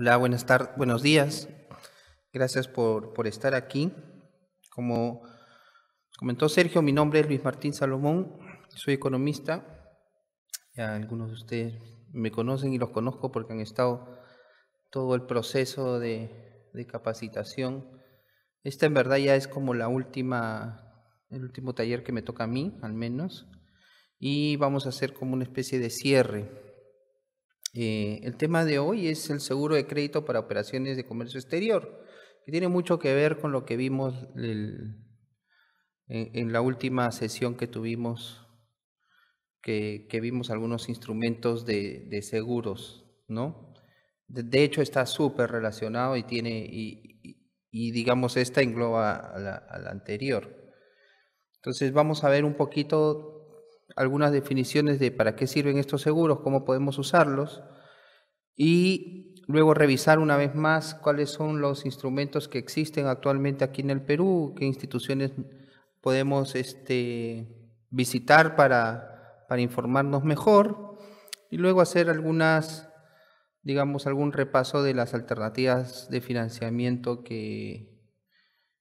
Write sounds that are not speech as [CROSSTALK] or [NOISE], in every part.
Hola, buenas tardes, buenos días. Gracias por, estar aquí. Como comentó Sergio, mi nombre es Luis Martín Salomón, soy economista. Ya algunos de ustedes me conocen y los conozco porque han estado todo el proceso de, de capacitación. Esta en verdad ya es como la última, el último taller que me toca a mí, al menos. Y vamos a hacer como una especie de cierre eh, el tema de hoy es el seguro de crédito para operaciones de comercio exterior, que tiene mucho que ver con lo que vimos en, la última sesión que tuvimos, que, vimos algunos instrumentos de, seguros, ¿no? De, hecho está súper relacionado y tiene, y, digamos, esta engloba a la anterior. Entonces vamos a ver un poquito algunas definiciones de para qué sirven estos seguros, cómo podemos usarlos y luego revisar una vez más cuáles son los instrumentos que existen actualmente aquí en el Perú, qué instituciones podemos este, visitar para, para informarnos mejor y luego hacer algunas, digamos, algún repaso de las alternativas de financiamiento que,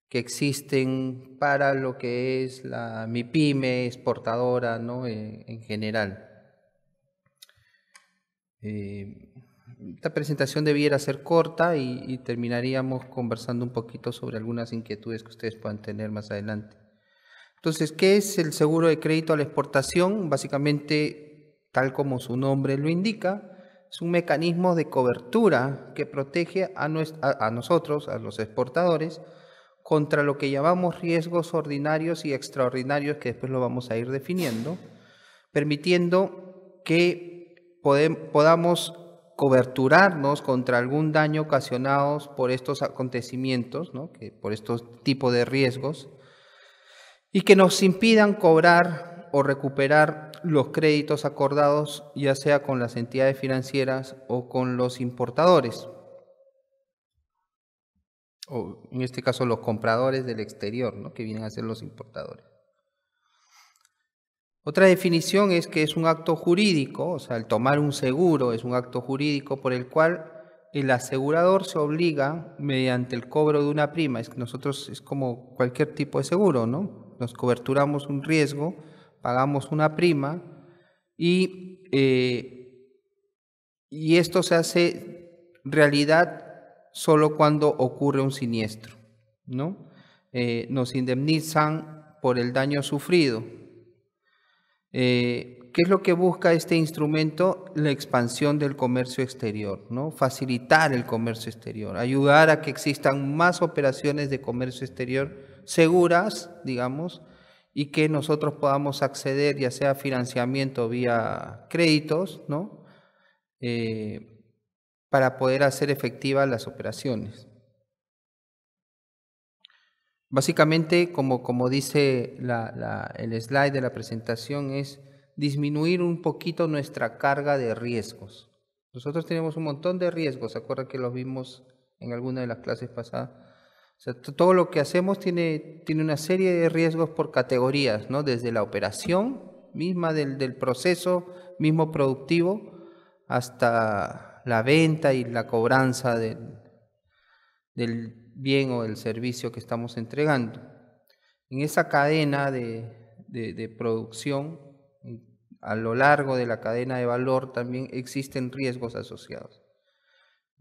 que existen para lo que es la MIPYME exportadora ¿no? E, en, general. Eh, esta presentación debiera ser corta y, terminaríamos conversando un poquito sobre algunas inquietudes que ustedes puedan tener más adelante. Entonces, ¿qué es el seguro de crédito a la exportación? Básicamente, tal como su nombre lo indica, es un mecanismo de cobertura que protege a, a, a nosotros, a los exportadores, contra lo que llamamos riesgos ordinarios y extraordinarios, que después lo vamos a ir definiendo, permitiendo que podamos coberturarnos contra algún daño ocasionado por estos acontecimientos, que por estos tipos de riesgos, y que nos impidan cobrar o recuperar los créditos acordados, ya sea con las entidades financieras o con los importadores o en este caso los compradores del exterior, ¿no? que vienen a ser los importadores. Otra definición es que es un acto jurídico, o sea, el tomar un seguro es un acto jurídico por el cual el asegurador se obliga mediante el cobro de una prima. Es que nosotros es como cualquier tipo de seguro, ¿no? Nos coberturamos un riesgo, pagamos una prima y, eh, y esto se hace realidad solo cuando ocurre un siniestro, ¿no? Eh, nos indemnizan por el daño sufrido. Eh, ¿Qué es lo que busca este instrumento? La expansión del comercio exterior, ¿no? facilitar el comercio exterior, ayudar a que existan más operaciones de comercio exterior seguras, digamos, y que nosotros podamos acceder ya sea financiamiento vía créditos, ¿no? Eh, para poder hacer efectivas las operaciones. Básicamente, como, como dice el slide de la presentación, es disminuir un poquito nuestra carga de riesgos. Nosotros tenemos un montón de riesgos, ¿se acuerda que los vimos en alguna de las clases pasadas? todo lo que hacemos tiene, tiene una serie de riesgos por categorías, ¿no? Desde la operación misma del proceso mismo productivo hasta la venta y la cobranza del bien o del servicio que estamos entregando. En esa cadena de, producción, a lo largo de la cadena de valor también existen riesgos asociados.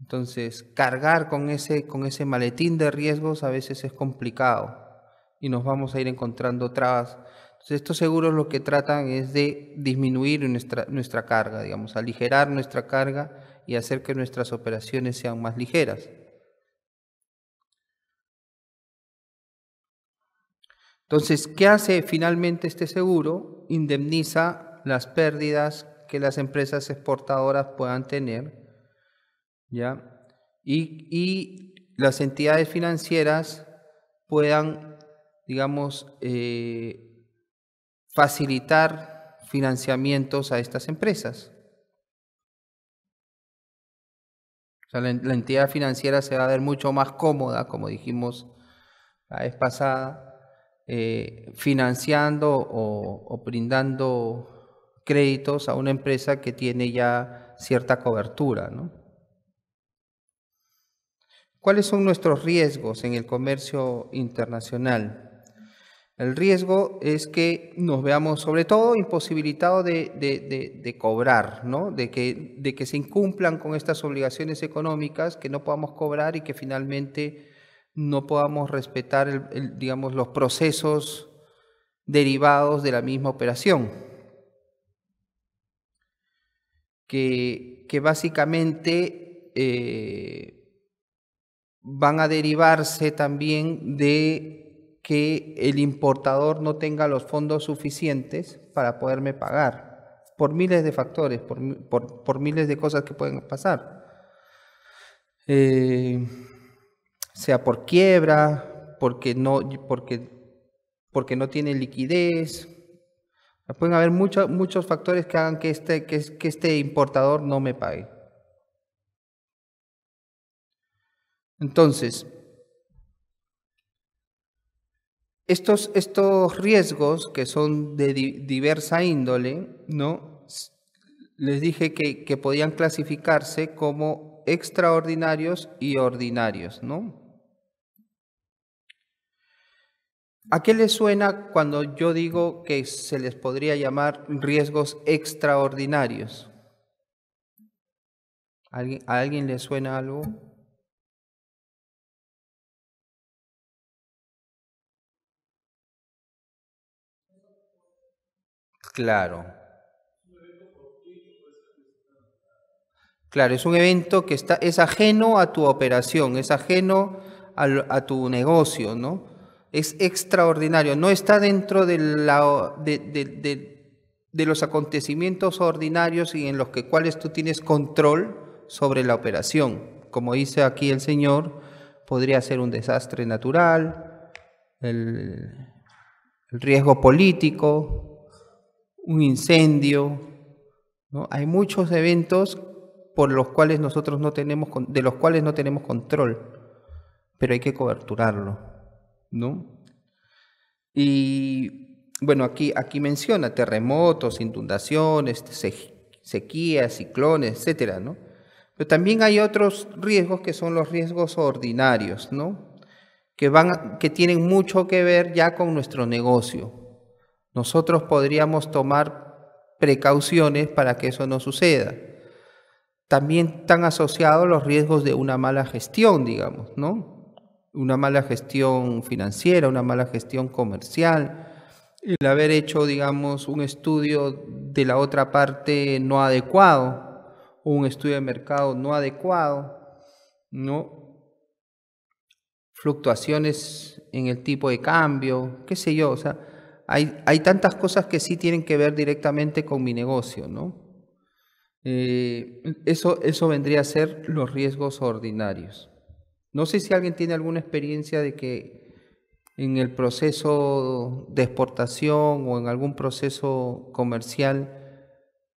Entonces, cargar con ese, con ese maletín de riesgos a veces es complicado y nos vamos a ir encontrando trabas. Entonces, estos seguros lo que tratan es de disminuir nuestra, nuestra carga, digamos, aligerar nuestra carga y hacer que nuestras operaciones sean más ligeras. Entonces, ¿qué hace finalmente este seguro? Indemniza las pérdidas que las empresas exportadoras puedan tener, Y, las entidades financieras puedan, digamos, eh, facilitar financiamientos a estas empresas. la, entidad financiera se va a ver mucho más cómoda, como dijimos la vez pasada, eh, financiando o, brindando créditos a una empresa que tiene ya cierta cobertura. ¿Cuáles son nuestros riesgos en el comercio internacional? El riesgo es que nos veamos sobre todo imposibilitados de, cobrar, de, que, se incumplan con estas obligaciones económicas, que no podamos cobrar y que finalmente no podamos respetar digamos, los procesos derivados de la misma operación. Que, básicamente eh, van a derivarse también de que el importador no tenga los fondos suficientes para poderme pagar, por miles de factores, por, miles de cosas que pueden pasar. Eh, sea por quiebra, porque no, porque, porque no tiene liquidez. Pueden haber muchos muchos factores que hagan que este, que este importador no me pague. Entonces, Estos, estos riesgos que son de diversa índole, ¿no? les dije que, que podían clasificarse como extraordinarios y ordinarios. ¿no? ¿A qué les suena cuando yo digo que se les podría llamar riesgos extraordinarios? ¿A alguien, ¿A alguien le suena algo? Claro. Claro, es un evento que está, es ajeno a tu operación, es ajeno a, tu negocio, ¿no? Es extraordinario, no está dentro de, de, los acontecimientos ordinarios y en los que, cuales tú tienes control sobre la operación. Como dice aquí el Señor, podría ser un desastre natural, el, el riesgo político, un incendio. ¿no? Hay muchos eventos por los cuales nosotros no tenemos, de los cuales no tenemos control, pero hay que coberturarlo. ¿no? Y bueno, aquí, aquí menciona terremotos, inundaciones, sequías, ciclones, etcétera, ¿no? Pero también hay otros riesgos que son los riesgos ordinarios, ¿no? Que, van, que tienen mucho que ver ya con nuestro negocio. Nosotros podríamos tomar precauciones para que eso no suceda. También están asociados los riesgos de una mala gestión, digamos, ¿no? Una mala gestión financiera, una mala gestión comercial, el haber hecho, digamos, un estudio de la otra parte no adecuado, un estudio de mercado no adecuado, ¿no? Fluctuaciones en el tipo de cambio, qué sé yo, o sea, hay, tantas cosas que sí tienen que ver directamente con mi negocio, ¿no? Eh, eso, eso vendría a ser los riesgos ordinarios. No sé si alguien tiene alguna experiencia de que en el proceso de exportación o en algún proceso comercial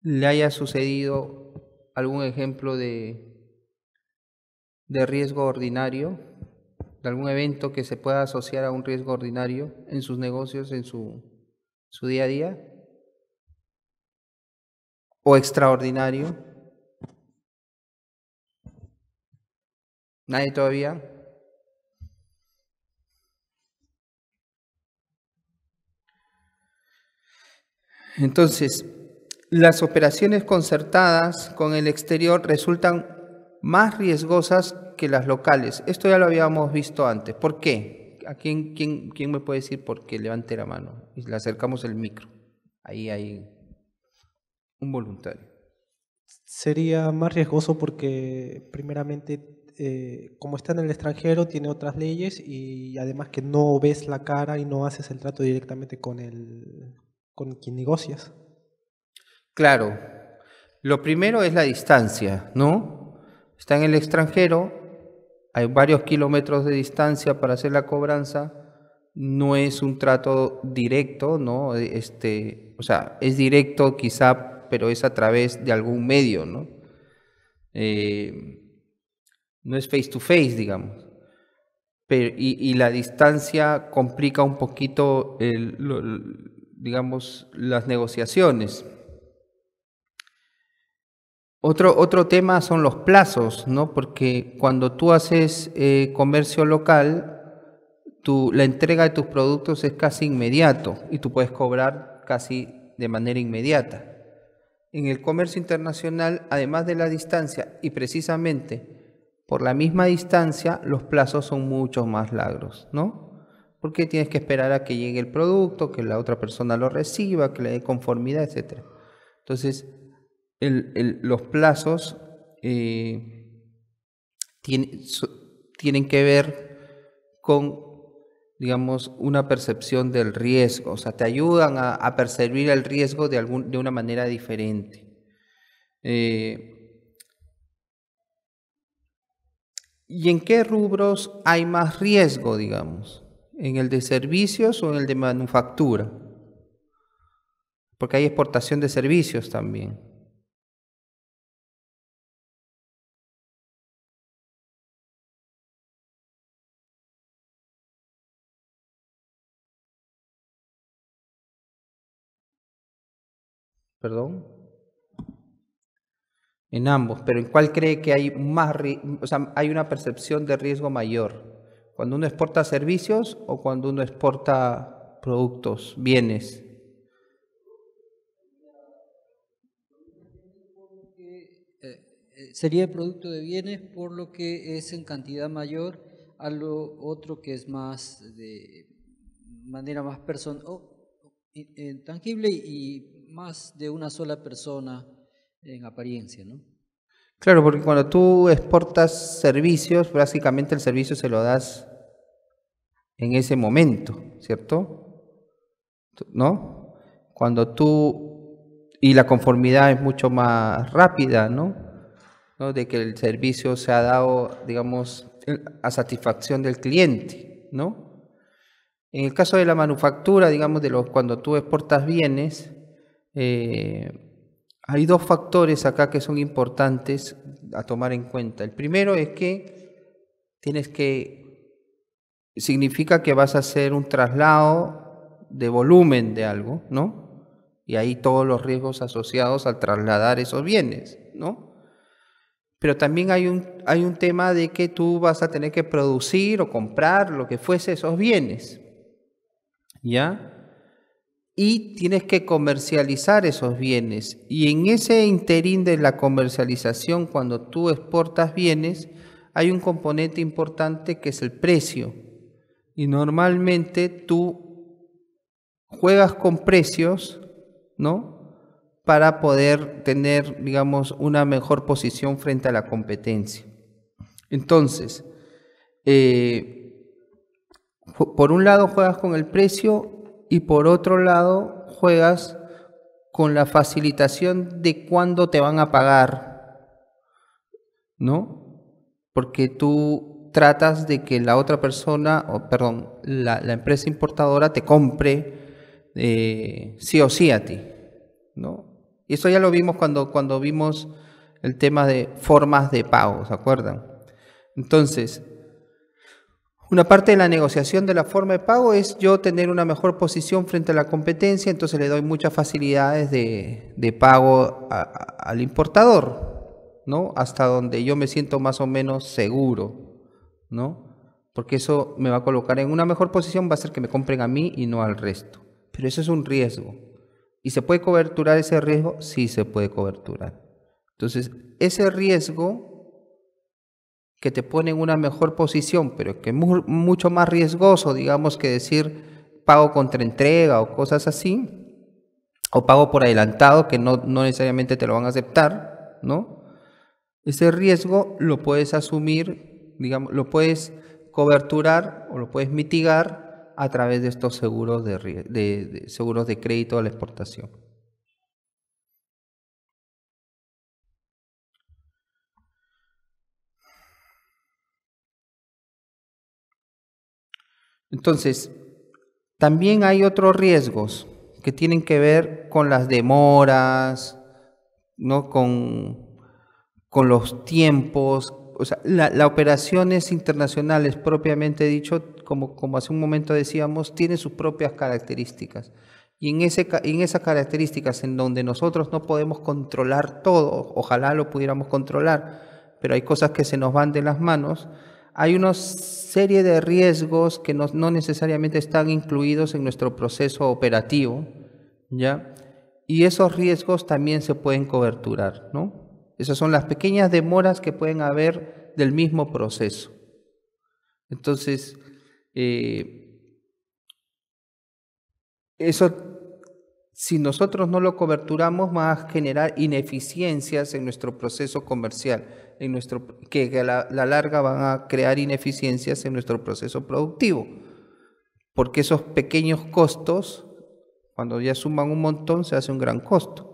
le haya sucedido algún ejemplo de, de riesgo ordinario de algún evento que se pueda asociar a un riesgo ordinario en sus negocios, en su, su día a día, o extraordinario. ¿Nadie todavía? Entonces, las operaciones concertadas con el exterior resultan más riesgosas que las locales. Esto ya lo habíamos visto antes. ¿Por qué? ¿A quién, me puede decir por qué? Levante la mano y le acercamos el micro. Ahí hay un voluntario. Sería más riesgoso porque primeramente eh, como está en el extranjero, tiene otras leyes y además que no ves la cara y no haces el trato directamente con, el, con quien negocias. Claro. Lo primero es la distancia, ¿no? está en el extranjero, hay varios kilómetros de distancia para hacer la cobranza, no es un trato directo, ¿no? Este, o sea, es directo quizá, pero es a través de algún medio, ¿no? Eh, no es face to face, digamos. y, la distancia complica un poquito, digamos, las negociaciones. Otro, tema son los plazos, ¿no? Porque cuando tú haces eh, comercio local, tu, la entrega de tus productos es casi inmediato y tú puedes cobrar casi de manera inmediata. En el comercio internacional, además de la distancia y precisamente por la misma distancia, los plazos son mucho más largos, ¿no? Porque tienes que esperar a que llegue el producto, que la otra persona lo reciba, que le dé conformidad, etc. Entonces, los plazos eh, tienen que ver con, digamos, una percepción del riesgo, o sea, te ayudan a, percibir el riesgo de, de una manera diferente. Eh, ¿Y en qué rubros hay más riesgo, digamos? ¿En el de servicios o en el de manufactura? Porque hay exportación de servicios también. Perdón. En ambos, pero ¿en cuál cree que hay más, o sea, hay una percepción de riesgo mayor? ¿Cuando uno exporta servicios o cuando uno exporta productos, bienes? Eh, sería el producto de bienes por lo que es en cantidad mayor a lo otro que es más de manera más personal eh, tangible y más de una sola persona en apariencia, ¿no? Claro, porque cuando tú exportas servicios, básicamente el servicio se lo das en ese momento, ¿cierto? ¿No? Cuando tú... Y la conformidad es mucho más rápida, ¿no? ¿No? De que el servicio se ha dado, digamos, a satisfacción del cliente, ¿no? En el caso de la manufactura, digamos, de los, cuando tú exportas bienes, eh, hay dos factores acá que son importantes a tomar en cuenta. El primero es que tienes que, significa que vas a hacer un traslado de volumen de algo, ¿no? Y ahí todos los riesgos asociados al trasladar esos bienes, ¿no? Pero también hay un, hay un tema de que tú vas a tener que producir o comprar lo que fuese esos bienes, ¿ya? y tienes que comercializar esos bienes. Y en ese interín de la comercialización, cuando tú exportas bienes, hay un componente importante que es el precio. Y normalmente tú juegas con precios, ¿no? Para poder tener, digamos, una mejor posición frente a la competencia. Entonces, eh, por un lado juegas con el precio y por otro lado juegas con la facilitación de cuándo te van a pagar, ¿no? Porque tú tratas de que la otra persona, o perdón, la, empresa importadora te compre eh, sí o sí a ti, ¿no? Y eso ya lo vimos cuando, cuando vimos el tema de formas de pago, ¿se acuerdan? Entonces, una parte de la negociación de la forma de pago es yo tener una mejor posición frente a la competencia, entonces le doy muchas facilidades de, pago al importador, ¿no? Hasta donde yo me siento más o menos seguro, ¿no? Porque eso me va a colocar en una mejor posición, va a ser que me compren a mí y no al resto. Pero eso es un riesgo. ¿Y se puede coberturar ese riesgo? Sí, se puede coberturar. Entonces, ese riesgo que te pone en una mejor posición, pero que es mucho más riesgoso, digamos, que decir pago contra entrega o cosas así, o pago por adelantado, que no, necesariamente te lo van a aceptar, ¿no? Ese riesgo lo puedes asumir, digamos, lo puedes coberturar o lo puedes mitigar a través de estos seguros de seguros de crédito a la exportación. Entonces, también hay otros riesgos que tienen que ver con las demoras, ¿no? con, los tiempos. O sea, las operaciones internacionales, propiamente dicho, como, como hace un momento decíamos, tienen sus propias características. Y en esas características en donde nosotros no podemos controlar todo, ojalá lo pudiéramos controlar, pero hay cosas que se nos van de las manos, hay una serie de riesgos que no, necesariamente están incluidos en nuestro proceso operativo, ¿ya? Y esos riesgos también se pueden coberturar, ¿no? Esas son las pequeñas demoras que pueden haber del mismo proceso. Entonces, eh, eso, si nosotros no lo coberturamos, va a generar ineficiencias en nuestro proceso comercial nuestro, que a la, larga van a crear ineficiencias en nuestro proceso productivo. Porque esos pequeños costos, cuando ya suman un montón, se hace un gran costo.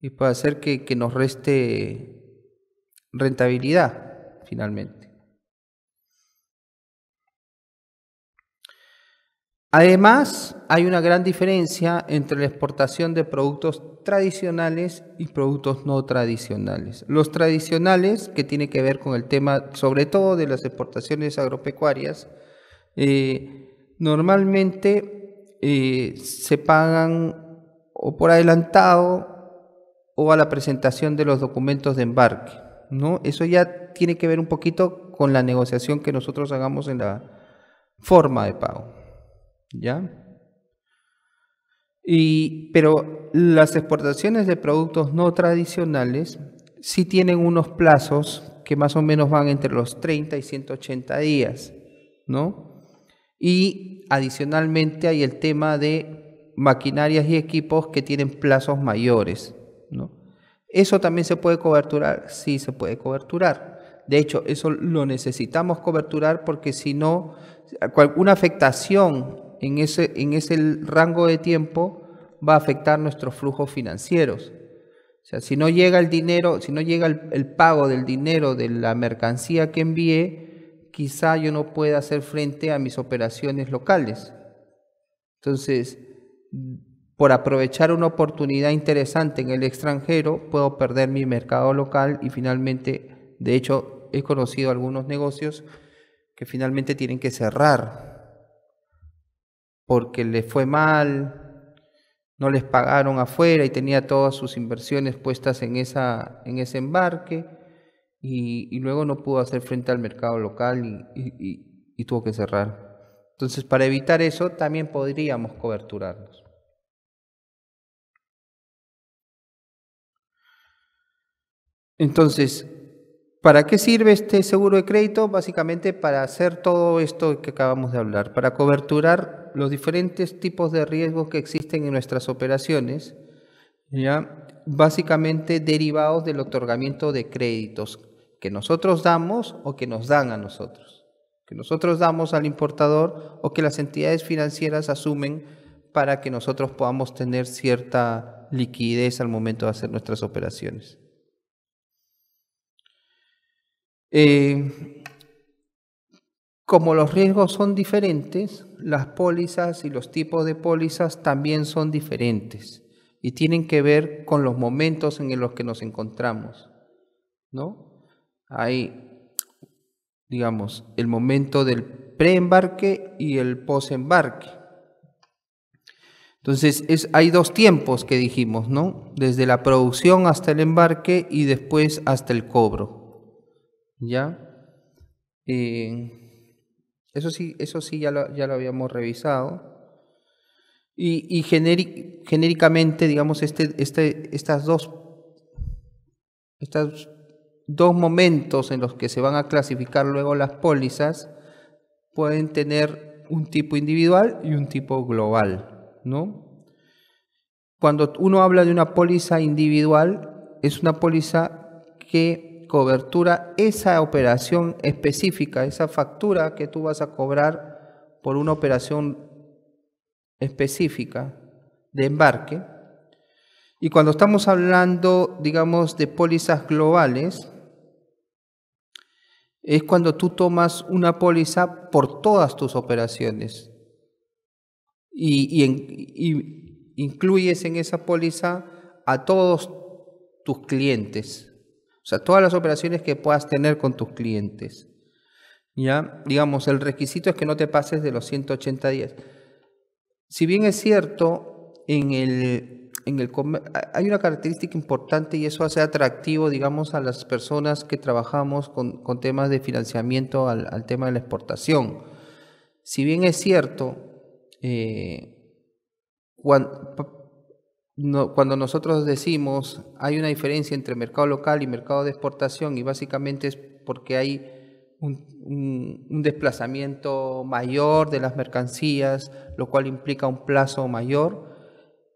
Y puede hacer que nos reste rentabilidad, finalmente. Además, hay una gran diferencia entre la exportación de productos tradicionales y productos no tradicionales. Los tradicionales, que tiene que ver con el tema sobre todo de las exportaciones agropecuarias, eh, normalmente eh, se pagan o por adelantado o a la presentación de los documentos de embarque. ¿no? Eso ya tiene que ver un poquito con la negociación que nosotros hagamos en la forma de pago. ¿Ya? Y, pero las exportaciones de productos no tradicionales sí tienen unos plazos que más o menos van entre los 30 y 180 días, ¿no? Y adicionalmente hay el tema de maquinarias y equipos que tienen plazos mayores, ¿no? Eso también se puede coberturar, sí se puede coberturar. De hecho, eso lo necesitamos coberturar porque si no, una afectación en ese, rango de tiempo va a afectar nuestros flujos financieros. O sea, si no llega el dinero, si no llega el pago del dinero de la mercancía que envié, quizá yo no pueda hacer frente a mis operaciones locales. Entonces, por aprovechar una oportunidad interesante en el extranjero, puedo perder mi mercado local y finalmente, de hecho, he conocido algunos negocios que finalmente tienen que cerrar porque le fue mal, no les pagaron afuera y tenía todas sus inversiones puestas en, esa, en ese embarque y, luego no pudo hacer frente al mercado local y, y tuvo que cerrar. Entonces, para evitar eso, también podríamos coberturarnos. Entonces, ¿Para qué sirve este seguro de crédito? Básicamente para hacer todo esto que acabamos de hablar, para coberturar los diferentes tipos de riesgos que existen en nuestras operaciones, ¿ya? básicamente derivados del otorgamiento de créditos que nosotros damos o que nos dan a nosotros, que nosotros damos al importador o que las entidades financieras asumen para que nosotros podamos tener cierta liquidez al momento de hacer nuestras operaciones. Eh, como los riesgos son diferentes, las pólizas y los tipos de pólizas también son diferentes y tienen que ver con los momentos en los que nos encontramos, ¿no? Hay, digamos, el momento del preembarque y el posembarque. Entonces, hay dos tiempos que dijimos, ¿no? Desde la producción hasta el embarque y después hasta el cobro. ¿ya? Eh, eso sí, eso sí ya lo, habíamos revisado. Y, genéricamente, digamos, este, este, estas dos, estos dos momentos en los que se van a clasificar luego las pólizas pueden tener un tipo individual y un tipo global, ¿no? Cuando uno habla de una póliza individual, es una póliza que cobertura esa operación específica, esa factura que tú vas a cobrar por una operación específica de embarque. Y cuando estamos hablando, digamos, de pólizas globales, es cuando tú tomas una póliza por todas tus operaciones y, y incluyes en esa póliza a todos tus clientes. O sea, todas las operaciones que puedas tener con tus clientes. ¿Ya? Digamos, el requisito es que no te pases de los 180 días. Si bien es cierto, en el, en el, hay una característica importante y eso hace atractivo, digamos, a las personas que trabajamos con, temas de financiamiento al, tema de la exportación. Si bien es cierto, eh, no, cuando nosotros decimos hay una diferencia entre mercado local y mercado de exportación y básicamente es porque hay un, un, desplazamiento mayor de las mercancías, lo cual implica un plazo mayor.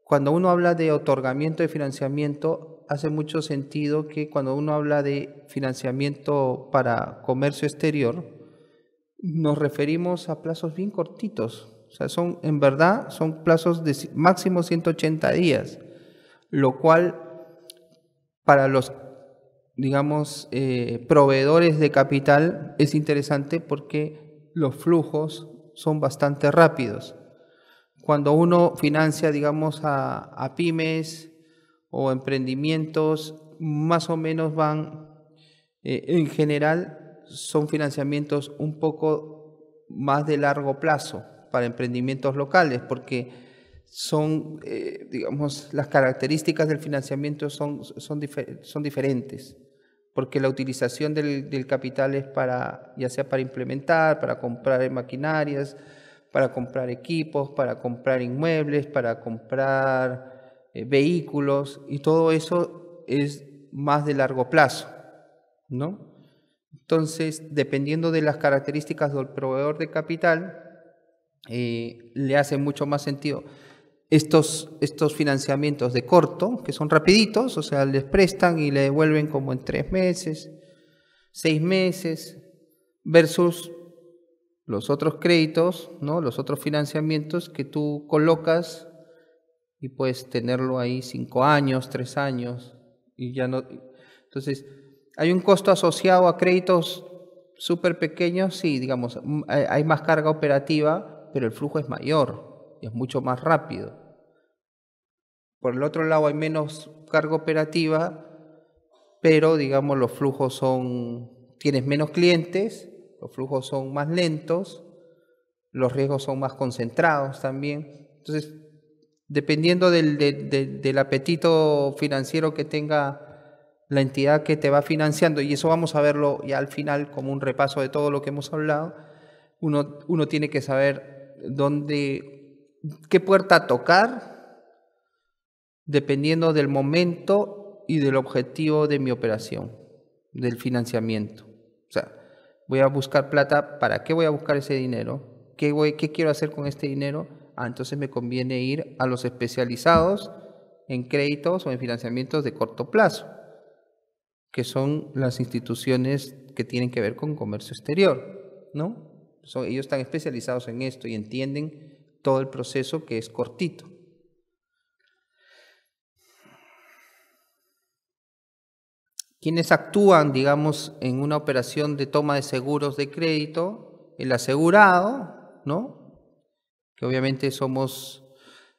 Cuando uno habla de otorgamiento de financiamiento, hace mucho sentido que cuando uno habla de financiamiento para comercio exterior, nos referimos a plazos bien cortitos, o sea, son, en verdad, son plazos de máximo 180 días, lo cual para los, digamos, eh, proveedores de capital es interesante porque los flujos son bastante rápidos. Cuando uno financia, digamos, a, pymes o emprendimientos, más o menos van, eh, en general, son financiamientos un poco más de largo plazo para emprendimientos locales, porque son, eh, digamos, las características del financiamiento son, son, son diferentes, porque la utilización del, capital es para, ya sea para implementar, para comprar maquinarias, para comprar equipos, para comprar inmuebles, para comprar eh, vehículos, y todo eso es más de largo plazo, ¿no? Entonces, dependiendo de las características del proveedor de capital, eh, le hace mucho más sentido estos, financiamientos de corto, que son rapiditos, o sea, les prestan y le devuelven como en tres meses, seis meses, versus los otros créditos, ¿no? los otros financiamientos que tú colocas y puedes tenerlo ahí cinco años, tres años, y ya no. Entonces, hay un costo asociado a créditos súper pequeños, sí, digamos, hay más carga operativa, pero el flujo es mayor y es mucho más rápido. Por el otro lado hay menos carga operativa, pero digamos los flujos son, tienes menos clientes, los flujos son más lentos, los riesgos son más concentrados también. Entonces, dependiendo del, apetito financiero que tenga la entidad que te va financiando, y eso vamos a verlo ya al final como un repaso de todo lo que hemos hablado, uno, uno tiene que saber donde qué puerta tocar dependiendo del momento y del objetivo de mi operación, del financiamiento. O sea, voy a buscar plata, ¿para qué voy a buscar ese dinero? ¿Qué, voy, qué quiero hacer con este dinero? Ah, entonces me conviene ir a los especializados en créditos o en financiamientos de corto plazo, que son las instituciones que tienen que ver con comercio exterior, ¿no? ellos están especializados en esto y entienden todo el proceso que es cortito. Quienes actúan, digamos, en una operación de toma de seguros de crédito, el asegurado, ¿no? Que obviamente somos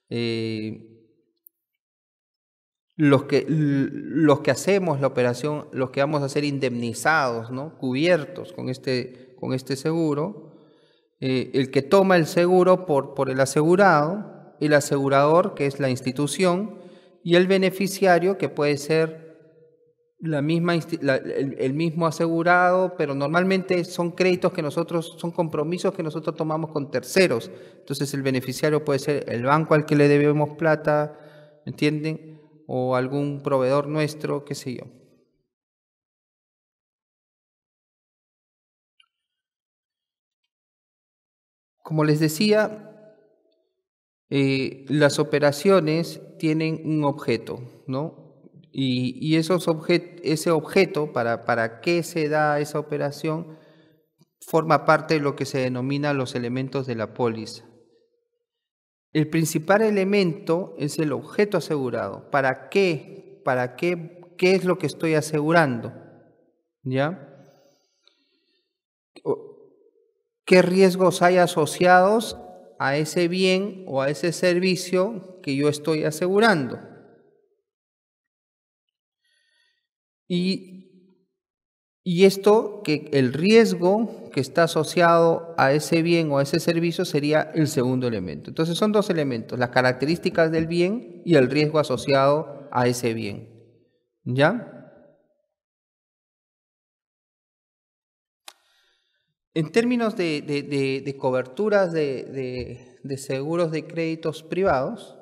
eh, los, que, los que hacemos la operación, los que vamos a ser indemnizados, ¿no? Cubiertos con este, con este seguro eh, el que toma el seguro por, por el asegurado, el asegurador, que es la institución, y el beneficiario, que puede ser la misma, el, el, mismo asegurado, pero normalmente son créditos que nosotros, son compromisos que nosotros tomamos con terceros. Entonces el beneficiario puede ser el banco al que le debemos plata, ¿entienden? O algún proveedor nuestro, qué sé yo. Como les decía, eh, las operaciones tienen un objeto, ¿no? Y, esos ese objeto, para, para qué se da esa operación, forma parte de lo que se denomina los elementos de la póliza. El principal elemento es el objeto asegurado. ¿Para qué? ¿Para qué? ¿Qué es lo que estoy asegurando? ¿Ya? qué riesgos hay asociados a ese bien o a ese servicio que yo estoy asegurando. Y, esto, que el riesgo que está asociado a ese bien o a ese servicio sería el segundo elemento. Entonces son dos elementos, las características del bien y el riesgo asociado a ese bien. ¿Ya? En términos de, de, de, de coberturas de, seguros de créditos privados,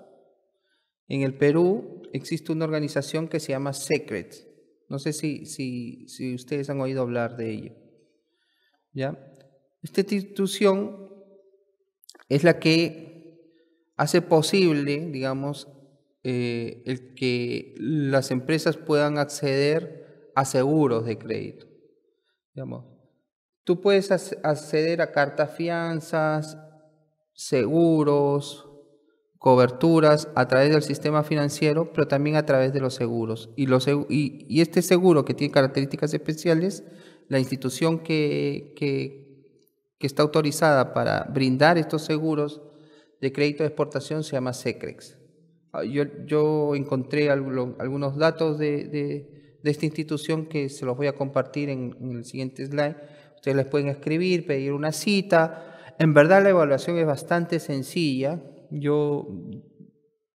en el Perú existe una organización que se llama SECRET. No sé si, si, si ustedes han oído hablar de ella. ¿Ya? Esta institución es la que hace posible, digamos, eh, el que las empresas puedan acceder a seguros de crédito. Digamos, Tú puedes acceder a cartas fianzas, seguros, coberturas a través del sistema financiero, pero también a través de los seguros. Y, los, y, este seguro que tiene características especiales, la institución que, que, está autorizada para brindar estos seguros de crédito de exportación se llama Secrex. Ah, yo, encontré algunos datos de, esta institución que se los voy a compartir en el siguiente slide Ustedes les pueden escribir, pedir una cita. En verdad la evaluación es bastante sencilla. Yo,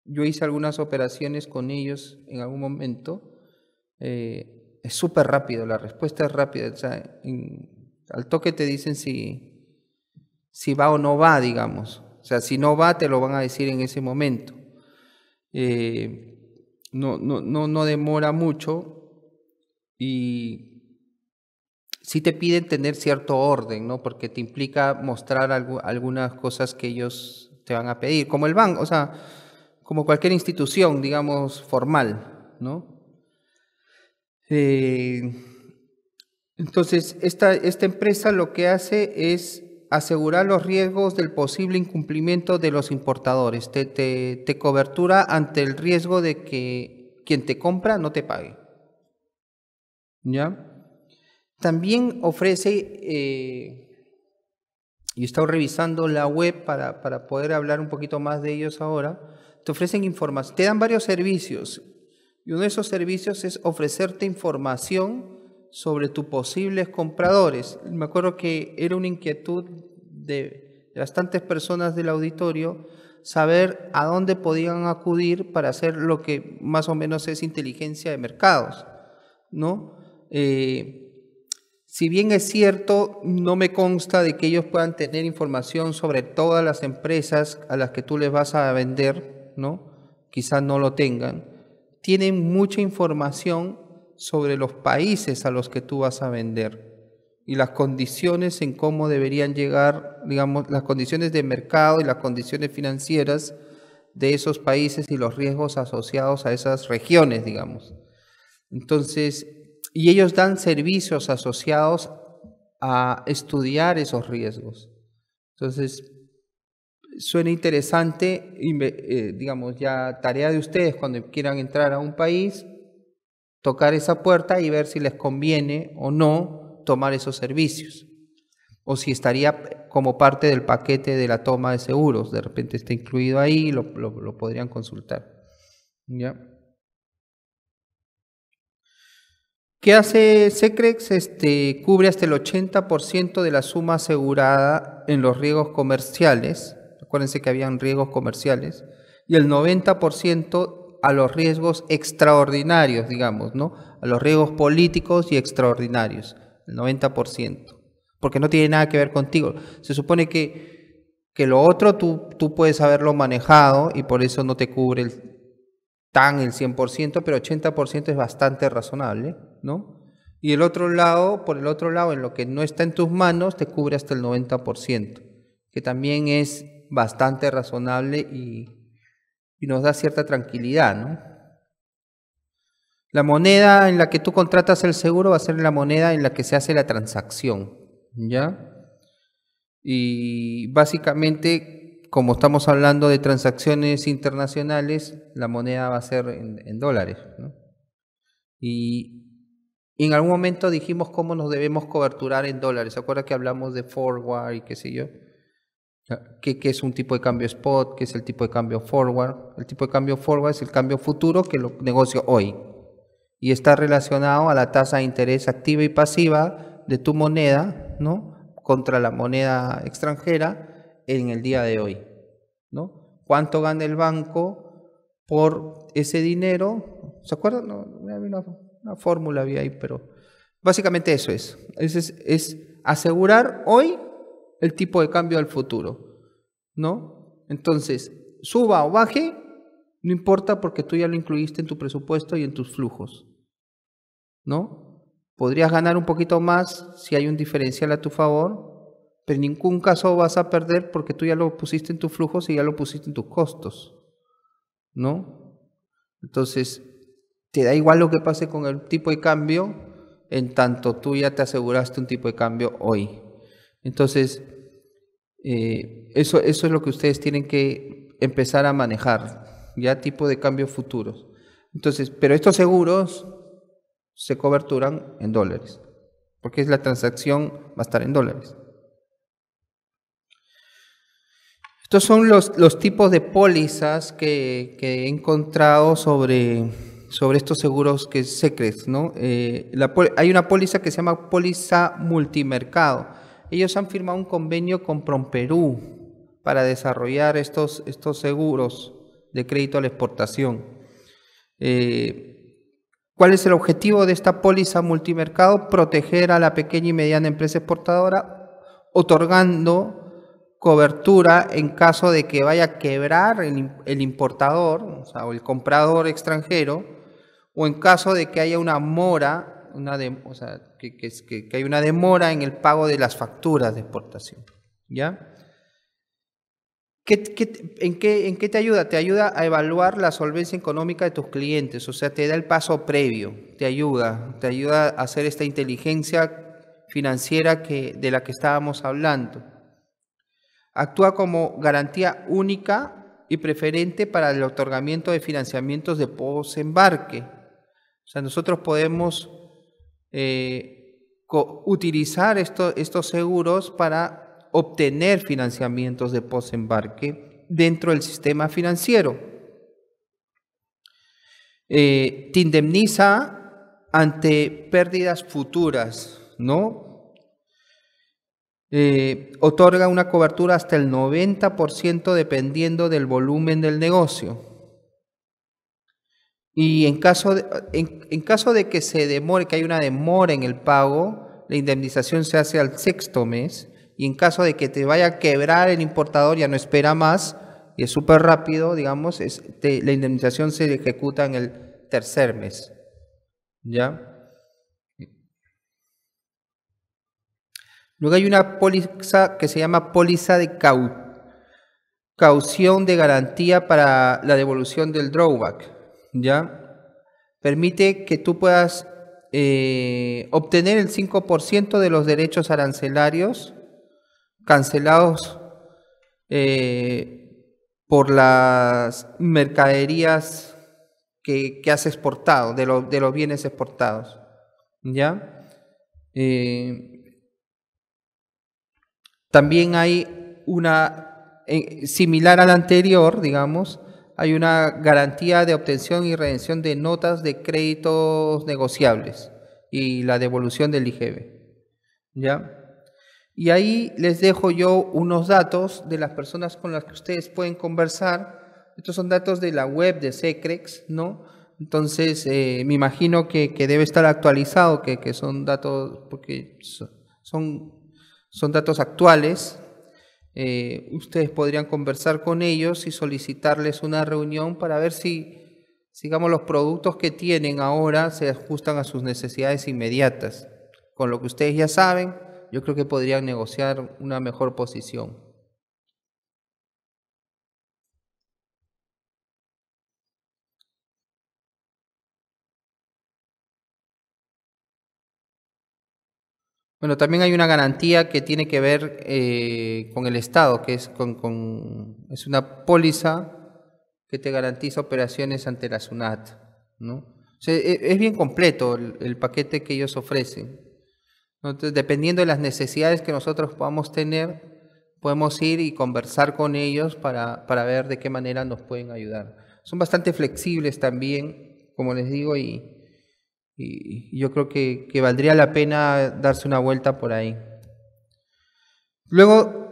yo hice algunas operaciones con ellos en algún momento. Eh, es súper rápido, la respuesta es rápida. al toque te dicen si, si va o no va, digamos. O sea, si no va, te lo van a decir en ese momento. Eh, no, no, no, no demora mucho y si te piden tener cierto orden, ¿no? Porque te implica mostrar algunas cosas que ellos te van a pedir, como el banco, o sea, como cualquier institución, digamos, formal, ¿no? Eh, entonces, esta, esta empresa lo que hace es asegurar los riesgos del posible incumplimiento de los importadores, te, te, te cobertura ante el riesgo de que quien te compra no te pague. ¿Ya? También ofrece, eh, y he estado revisando la web para, para, poder hablar un poquito más de ellos ahora, te ofrecen información, te dan varios servicios y uno de esos servicios es ofrecerte información sobre tus posibles compradores. Me acuerdo que era una inquietud de, bastantes personas del auditorio saber a dónde podían acudir para hacer lo que más o menos es inteligencia de mercados, ¿no? Eh, si bien es cierto, no me consta de que ellos puedan tener información sobre todas las empresas a las que tú les vas a vender, ¿no? Quizás no lo tengan. Tienen mucha información sobre los países a los que tú vas a vender y las condiciones en cómo deberían llegar, digamos, las condiciones de mercado y las condiciones financieras de esos países y los riesgos asociados a esas regiones, digamos. Entonces, y ellos dan servicios asociados a estudiar esos riesgos. Entonces, suena interesante, eh, digamos, ya tarea de ustedes cuando quieran entrar a un país, tocar esa puerta y ver si les conviene o no tomar esos servicios. O si estaría como parte del paquete de la toma de seguros, de repente está incluido ahí, lo, lo, lo podrían consultar. ¿Ya? ¿Qué hace Secrex? Este, cubre hasta el 80% de la suma asegurada en los riesgos comerciales. Acuérdense que habían riesgos comerciales. Y el 90% a los riesgos extraordinarios, digamos, ¿no? A los riesgos políticos y extraordinarios. El 90%. Porque no tiene nada que ver contigo. Se supone que, que lo otro tú, puedes haberlo manejado y por eso no te cubre tan el 100%, pero 80% es bastante razonable. Y el otro lado, por el otro lado, en lo que no está en tus manos, te cubre hasta el 90%, que también es bastante razonable y, nos da cierta tranquilidad, La moneda en la que tú contratas el seguro va a ser la moneda en la que se hace la transacción, ¿ya? Y básicamente, como estamos hablando de transacciones internacionales, la moneda va a ser en, dólares, Y en algún momento dijimos cómo nos debemos coberturar en dólares. ¿Se acuerda que hablamos de forward y qué sé yo? ¿Qué, es un tipo de cambio spot? ¿Qué es el tipo de cambio forward? El tipo de cambio forward es el cambio futuro que lo negocio hoy. Y está relacionado a la tasa de interés activa y pasiva de tu moneda, ¿no? Contra la moneda extranjera en el día de hoy, ¿no? ¿Cuánto gana el banco por ese dinero? ¿Se acuerdan? No, una fórmula había ahí, pero básicamente eso es. Es, es. es, asegurar hoy el tipo de cambio al futuro, ¿no? Entonces, suba o baje, no importa porque tú ya lo incluiste en tu presupuesto y en tus flujos, ¿no? Podrías ganar un poquito más si hay un diferencial a tu favor, pero en ningún caso vas a perder porque tú ya lo pusiste en tus flujos y ya lo pusiste en tus costos, ¿no? Entonces, te da igual lo que pase con el tipo de cambio, en tanto tú ya te aseguraste un tipo de cambio hoy. Entonces, eh, eso, eso es lo que ustedes tienen que empezar a manejar, ya tipo de cambio futuros. Entonces, pero estos seguros se coberturan en dólares, porque es la transacción va a estar en dólares. Estos son los, los tipos de pólizas que he encontrado sobre sobre estos seguros que se ¿no? Eh, hay una póliza que se llama póliza multimercado. Ellos han firmado un convenio con Promperú para desarrollar estos, estos seguros de crédito a la exportación. Eh, ¿Cuál es el objetivo de esta póliza multimercado? Proteger a la pequeña y mediana empresa exportadora, otorgando cobertura en caso de que vaya a quebrar el, importador, o el comprador extranjero, o en caso de que haya una mora, una que, hay una demora en el pago de las facturas de exportación. ¿Ya? en, qué, ¿En qué te ayuda? Te ayuda a evaluar la solvencia económica de tus clientes, o sea, te da el paso previo, te ayuda, te ayuda a hacer esta inteligencia financiera que, de la que estábamos hablando actúa como garantía única y preferente para el otorgamiento de financiamientos de posembarque. O sea, nosotros podemos eh, utilizar estos seguros para obtener financiamientos de posembarque dentro del sistema financiero. Eh, te indemniza ante pérdidas futuras, ¿no? Eh, otorga una cobertura hasta el 90% dependiendo del volumen del negocio. Y en caso, de, en, caso de que se demore, que hay una demora en el pago, la indemnización se hace al sexto mes. Y en caso de que te vaya a quebrar el importador, ya no espera más, y es súper rápido, digamos, es, la indemnización se ejecuta en el tercer mes. ¿Ya? Luego hay una póliza que se llama póliza de caución de garantía para la devolución del drawback. ¿Ya? Permite que tú puedas eh, obtener el 5% de los derechos arancelarios cancelados eh, por las mercaderías que, has exportado, de, de, los bienes exportados. ¿Ya? Eh, también hay una, similar a la anterior, digamos, hay una garantía de obtención y redención de notas de créditos negociables y la devolución del IGB. ¿Ya? Y ahí les dejo yo unos datos de las personas con las que ustedes pueden conversar. Estos son datos de la web de Secrex, ¿no? Entonces, eh, me imagino que, debe estar actualizado, que, que son datos, porque son son datos actuales. Eh, ustedes podrían conversar con ellos y solicitarles una reunión para ver si, digamos, los productos que tienen ahora se ajustan a sus necesidades inmediatas. Con lo que ustedes ya saben, yo creo que podrían negociar una mejor posición. Bueno, también hay una garantía que tiene que ver eh, con el Estado, que es, con, es una póliza que te garantiza operaciones ante la SUNAT. ¿no? E, es bien completo el, paquete que ellos ofrecen. Entonces, dependiendo de las necesidades que nosotros podamos tener, podemos ir y conversar con ellos para, para ver de qué manera nos pueden ayudar. Son bastante flexibles también, como les digo, y, y, yo creo que, valdría la pena darse una vuelta por ahí. Luego,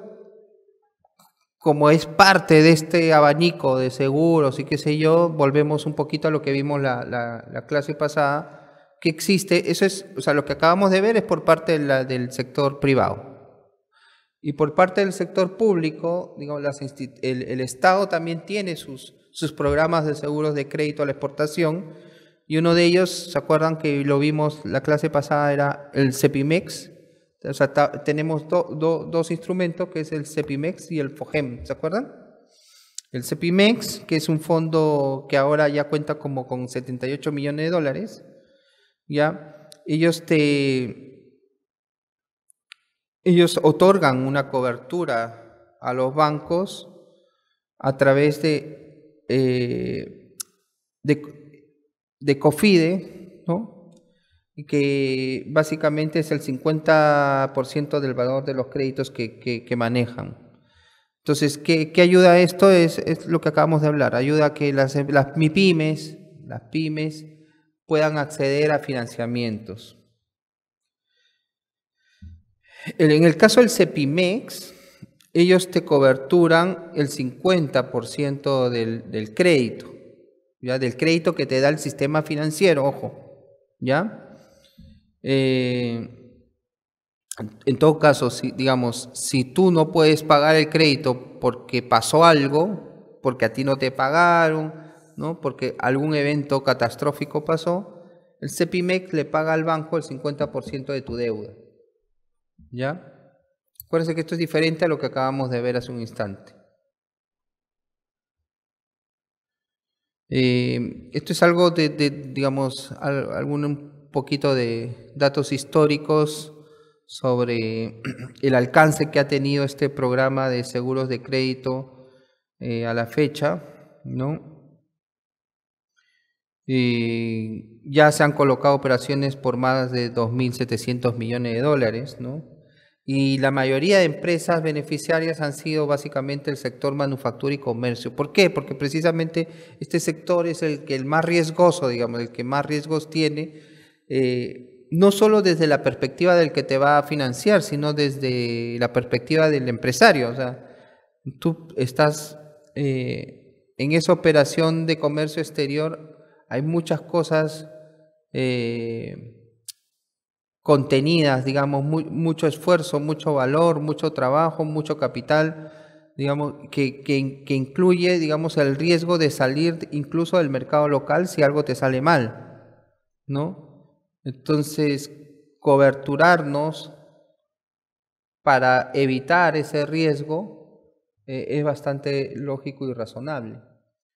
como es parte de este abanico de seguros y qué sé yo, volvemos un poquito a lo que vimos la, clase pasada, que existe, eso es, o sea, lo que acabamos de ver es por parte del sector privado. Y por parte del sector público, digamos, el, el, Estado también tiene sus, sus programas de seguros de crédito a la exportación, y uno de ellos, ¿se acuerdan que lo vimos la clase pasada? Era el Cepimex. tenemos dos instrumentos, que es el Cepimex y el FOGEM, ¿se acuerdan? El Cepimex, que es un fondo que ahora ya cuenta como con 78 millones de dólares, ¿ya? Ellos Ellos otorgan una cobertura a los bancos a través de, eh, de de COFIDE, que básicamente es el 50% del valor de los créditos que, manejan. Entonces, ¿qué, ayuda a esto? Es, es, lo que acabamos de hablar. Ayuda a que las, las MIPIMES, las pymes, puedan acceder a financiamientos. En el caso del CEPIMEX, ellos te coberturan el 50% del crédito. Del crédito que te da el sistema financiero, ojo, ¿ya? Eh, en todo caso, si, digamos, si tú no puedes pagar el crédito porque pasó algo, porque a ti no te pagaron, ¿no? porque algún evento catastrófico pasó, el CEPIMEC le paga al banco el 50% de tu deuda. ¿Ya? Acuérdense que esto es diferente a lo que acabamos de ver hace un instante. Eh, esto es algo de, digamos, algún poquito de datos históricos sobre [CLEARS THROAT] el alcance que ha tenido este programa de seguros de crédito eh, a la fecha, ¿no? Eh, ya se han colocado operaciones por más de 2.700 millones de dólares, ¿no? Y la mayoría de empresas beneficiarias han sido básicamente el sector manufactura y comercio. ¿Por qué? Porque precisamente este sector es el que el más riesgoso, digamos, el que más riesgos tiene, eh, no solo desde la perspectiva del que te va a financiar, sino desde la perspectiva del empresario. O sea, tú estás eh, en esa operación de comercio exterior, hay muchas cosas. Eh, contenidas, digamos, mucho esfuerzo, mucho valor, mucho trabajo, mucho capital, digamos, que, que, incluye, digamos, el riesgo de salir incluso del mercado local si algo te sale mal, ¿no? Entonces, coberturarnos para evitar ese riesgo eh, es bastante lógico y razonable.